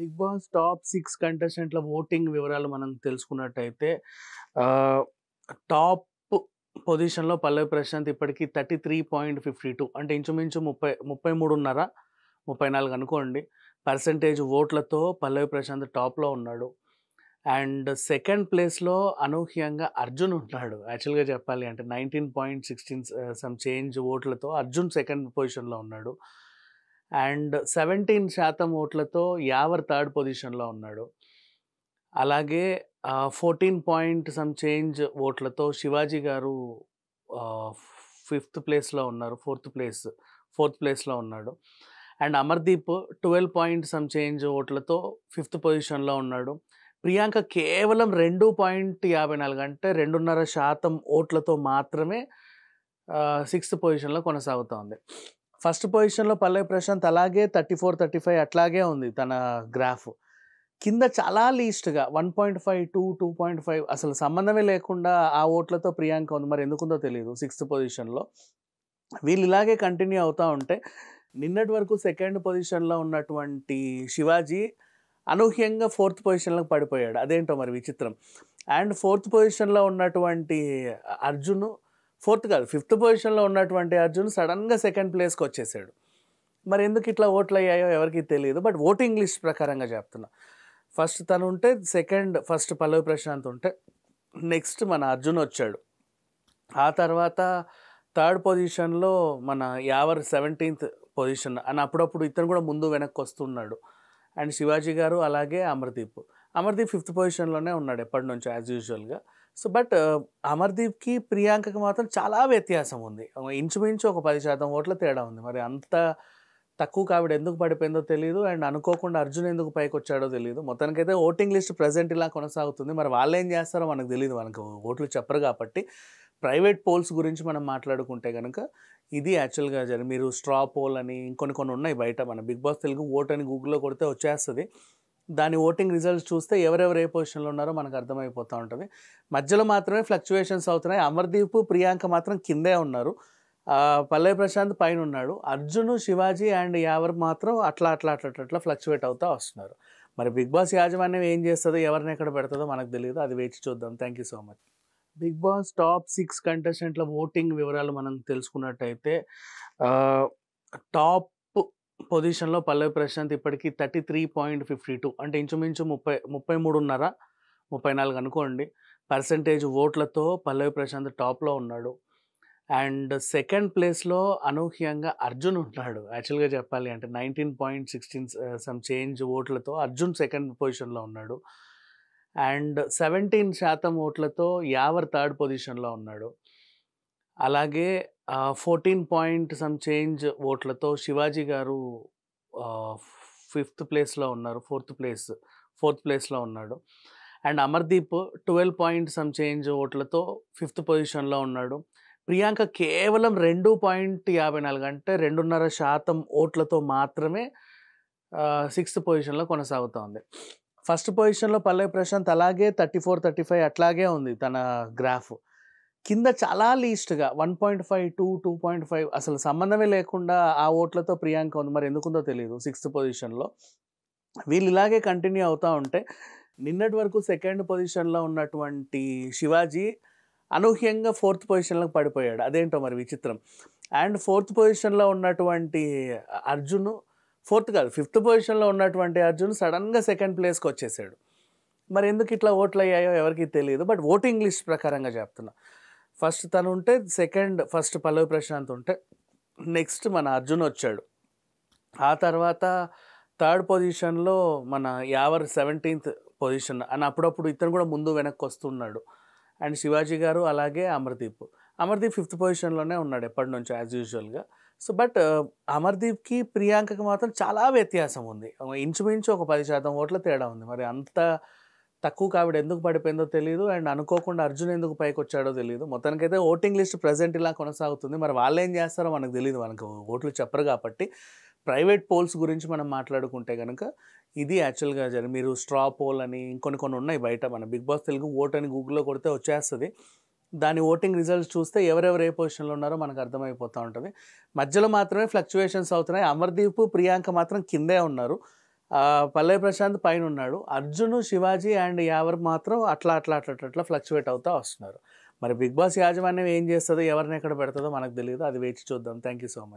big Boss top six కంటెస్టెంట్ల voting వివరాలు మనం తెలుసుకున్నట్టయితే టాప్ పొజిషన్లో పల్లవి ప్రశాంత్ ఇప్పటికీ thirty three point fifty two అంటే ఇంచుమించు ముప్పై ముప్పై మూడున్నర ముప్పై నాలుగు అనుకోండి పర్సంటేజ్ ఓట్లతో పల్లవి ప్రశాంత్ టాప్లో ఉన్నాడు అండ్ సెకండ్ ప్లేస్లో అనూహ్యంగా అర్జున్ ఉన్నాడు యాక్చువల్గా చెప్పాలి అంటే nineteen point sixteen some change ఓట్లతో అర్జున్ సెకండ్ పొజిషన్లో ఉన్నాడు అండ్ సెవెంటీన్ శాతం ఓట్లతో యావర్ థర్డ్ పొజిషన్లో ఉన్నాడు అలాగే ఫోర్టీన్ పాయింట్ సమ్ చేంజ్ ఓట్లతో శివాజీ గారు ఫిఫ్త్ ప్లేస్లో ఉన్నారు ఫోర్త్ ప్లేస్ ఫోర్త్ ప్లేస్లో ఉన్నాడు and Amardeep twelve point some change ఓట్లతో ఫిఫ్త్ పొజిషన్లో ఉన్నాడు ప్రియాంక కేవలం రెండు పాయింట్ యాభై నాలుగు అంటే రెండున్నర శాతం ఓట్లతో మాత్రమే సిక్స్త్ పొజిషన్లో కొనసాగుతోంది ఫస్ట్ పొజిషన్లో పల్లవి ప్రశాంత్ అలాగే థర్టీ ఫోర్ థర్టీ ఫైవ్ అట్లాగే ఉంది తన గ్రాఫ్ కింద చాలా లీస్ట్గా one point five two two point five అసలు సంబంధమే లేకుండా ఆ ఓట్లతో ప్రియాంక ఉంది మరి ఎందుకుందో తెలియదు సిక్స్త్ పొజిషన్లో వీళ్ళు ఇలాగే కంటిన్యూ అవుతూ ఉంటే నిన్నటి వరకు సెకండ్ పొజిషన్లో ఉన్నటువంటి శివాజీ అనూహ్యంగా ఫోర్త్ పొజిషన్లోకి పడిపోయాడు అదేంటో మరి విచిత్రం అండ్ ఫోర్త్ పొజిషన్లో ఉన్నటువంటి అర్జును ఫోర్త్ కాదు ఫిఫ్త్ పొజిషన్లో ఉన్నటువంటి అర్జున్ సడన్గా సెకండ్ ప్లేస్కి వచ్చేసాడు మరి ఎందుకు ఇట్లా ఓట్లు అయ్యాయో ఎవరికి తెలియదు బట్ ఓటింగ్ లిస్ట్ ప్రకారంగా చెప్తున్నా ఫస్ట్ తను ఉంటే సెకండ్ ఫస్ట్ పల్లవి ప్రశాంత్ ఉంటే నెక్స్ట్ మన అర్జున్ వచ్చాడు ఆ తర్వాత థర్డ్ పొజిషన్లో మన యావర్ సెవెంటీన్త్ పొజిషన్ అని అప్పుడప్పుడు ఇతను కూడా ముందు వెనక్కి వస్తున్నాడు అండ్ శివాజీ గారు అలాగే అమర్దీప్ అమర్దీప్ ఫిఫ్త్ పొజిషన్లోనే ఉన్నాడు ఎప్పటి నుంచి యాజ్ యూజువల్గా సో బట్ అమర్దీప్కి ప్రియాంకకి మాత్రం చాలా వ్యత్యాసం ఉంది ఇంచుమించు ఒక పది శాతం ఓట్ల తేడా ఉంది మరి అంత తక్కువ కావిడ ఎందుకు పడిపోయిందో తెలియదు అండ్ అనుకోకుండా అర్జున్ ఎందుకు పైకి వచ్చాడో తెలియదు మొత్తానికైతే ఓటింగ్ లిస్ట్ ప్రజెంట్ ఇలా కొనసాగుతుంది మరి వాళ్ళు ఏం చేస్తారో మనకు తెలియదు మనకు ఓట్లు చెప్పరు కాబట్టి ప్రైవేట్ పోల్స్ గురించి మనం మాట్లాడుకుంటే కనుక ఇది యాక్చువల్గా జరిగి మీరు స్ట్రా పోల్ అని ఇంకొన్ని కొన్ని ఉన్నాయి బయట మన బిగ్ బాస్ తెలుగు ఓట్ అని గూగుల్లో కొడితే వచ్చేస్తుంది దాని ఓటింగ్ రిజల్ట్స్ చూస్తే ఎవరెవరు ఏ పొజిషన్లో ఉన్నారో మనకు అర్థమైపోతూ ఉంటుంది మధ్యలో మాత్రమే ఫ్లక్చువేషన్స్ అవుతున్నాయి అమర్దీప్ ప్రియాంక మాత్రం కిందే ఉన్నారు పల్లె ప్రశాంత్ పైన ఉన్నాడు అర్జున్ శివాజీ అండ్ యావర్ మాత్రం అట్లా అట్లా అట్లా అట్లా ఫ్లక్చువేట్ అవుతూ వస్తున్నారు మరి బిగ్ బాస్ యాజమాన్యం ఏం చేస్తుందో ఎవరిని ఎక్కడ పెడుతుందో మనకు తెలియదు అది వేచి చూద్దాం thank you so much Bigg Boss top six కంటెస్టెంట్ల ఓటింగ్ వివరాలు మనం తెలుసుకున్నట్టయితే టాప్ పొజిషన్లో పల్లవి ప్రశాంత్ ఇప్పటికీ thirty three point fifty two అంటే ఇంచుమించు ముప్పై ముప్పై మూడున్నర ముప్పై నాలుగు అనుకోండి పర్సంటేజ్ ఓట్లతో పల్లవి ప్రశాంత్ టాప్లో ఉన్నాడు అండ్ సెకండ్ ప్లేస్లో అనూహ్యంగా అర్జున్ ఉన్నాడు యాక్చువల్గా చెప్పాలి అంటే nineteen point sixteen some change ఓట్లతో అర్జున్ సెకండ్ పొజిషన్లో ఉన్నాడు అండ్ సెవెంటీన్ శాతం ఓట్లతో యావర్ థర్డ్ పొజిషన్లో ఉన్నాడు అలాగే ఫోర్టీన్ పాయింట్ సమ్ చేంజ్ ఓట్లతో శివాజీ గారు ఫిఫ్త్ ప్లేస్లో ఉన్నారు ఫోర్త్ ప్లేస్ ఫోర్త్ ప్లేస్లో ఉన్నాడు and Amardeep twelve point some change ఓట్లతో ఫిఫ్త్ పొజిషన్లో ఉన్నాడు ప్రియాంక కేవలం రెండు పాయింట్ యాభై నాలుగు అంటే రెండున్నర శాతం ఓట్లతో మాత్రమే సిక్స్త్ పొజిషన్లో కొనసాగుతోంది ఫస్ట్ పొజిషన్లో పల్లవి ప్రశాంత్ అలాగే థర్టీ ఫోర్ థర్టీ ఫైవ్ అట్లాగే ఉంది తన గ్రాఫ్ కింద చాలా లీస్ట్గా one point five two two point five అసలు సంబంధమే లేకుండా ఆ ఓట్లతో ప్రియాంక ఉంది మరి ఎందుకుందో తెలియదు సిక్స్త్ పొజిషన్లో వీళ్ళు ఇలాగే కంటిన్యూ అవుతూ ఉంటే నిన్నటి వరకు సెకండ్ పొజిషన్లో ఉన్నటువంటి శివాజీ అనూహ్యంగా ఫోర్త్ పొజిషన్లోకి పడిపోయాడు అదేంటో మరి విచిత్రం అండ్ ఫోర్త్ పొజిషన్లో ఉన్నటువంటి అర్జున్ ఫోర్త్ కాదు ఫిఫ్త్ పొజిషన్లో ఉన్నటువంటి అర్జున్ సడన్గా సెకండ్ ప్లేస్కి వచ్చేసాడు మరి ఎందుకు ఇట్లా ఓట్లు అయ్యాయో ఎవరికి తెలియదు బట్ ఓటింగ్ లిస్ట్ ప్రకారంగా చెప్తున్నా ఫస్ట్ తను ఉంటే సెకండ్ ఫస్ట్ పల్లవి ప్రశాంత్ ఉంటే నెక్స్ట్ మన అర్జున్ వచ్చాడు ఆ తర్వాత థర్డ్ పొజిషన్లో మన యావర్ సెవెంటీన్త్ పొజిషన్ అని అప్పుడప్పుడు ఇతను కూడా ముందు వెనక్కి వస్తున్నాడు అండ్ శివాజీ గారు అలాగే అమర్దీప్ అమర్దీప్ ఫిఫ్త్ పొజిషన్లోనే ఉన్నాడు ఎప్పటి నుంచో యాజ్ యూజువల్గా సో బట్ అమర్దీప్కి ప్రియాంకకి మాత్రం చాలా వ్యత్యాసం ఉంది ఇంచుమించు ఒక పది శాతం ఓట్ల తేడా ఉంది మరి అంత తక్కువకు ఆవిడ ఎందుకు పడిపోయిందో తెలియదు అండ్ అనుకోకుండా అర్జున్ ఎందుకు పైకి వచ్చాడో తెలియదు మొత్తానికైతే ఓటింగ్ లిస్ట్ ప్రజెంట్ ఇలా కొనసాగుతుంది మరి వాళ్ళు ఏం చేస్తారో మనకు తెలియదు మనకు ఓట్లు చెప్పరు కాబట్టి ప్రైవేట్ పోల్స్ గురించి మనం మాట్లాడుకుంటే కనుక ఇది యాక్చువల్గా జరి మీరు స్ట్రా పోల్ అని ఇంకొన్ని కొన్ని ఉన్నాయి బయట మన బిగ్ బాస్ తెలుగు ఓట్ అని గూగుల్లో కొడితే వచ్చేస్తుంది దాని ఓటింగ్ రిజల్ట్స్ చూస్తే ఎవరెవరు ఏ పొజిషన్లో ఉన్నారో మనకు అర్థమైపోతూ ఉంటుంది మధ్యలో మాత్రమే ఫ్లక్చువేషన్స్ అవుతున్నాయి అమర్దీప్ ప్రియాంక మాత్రం కిందే ఉన్నారు పల్లె ప్రశాంత్ పైన ఉన్నాడు అర్జును శివాజీ అండ్ యావర్ మాత్రం అట్లా అట్లా అట్లా అట్లా ఫ్లక్చువేట్ అవుతూ వస్తున్నారు మరి బిగ్ బాస్ యాజమాన్యం ఏం చేస్తుందో ఎవరిని ఎక్కడ పెడుతుందో మనకు తెలియదు అది వేచి చూద్దాం థ్యాంక్ యూ సో మచ్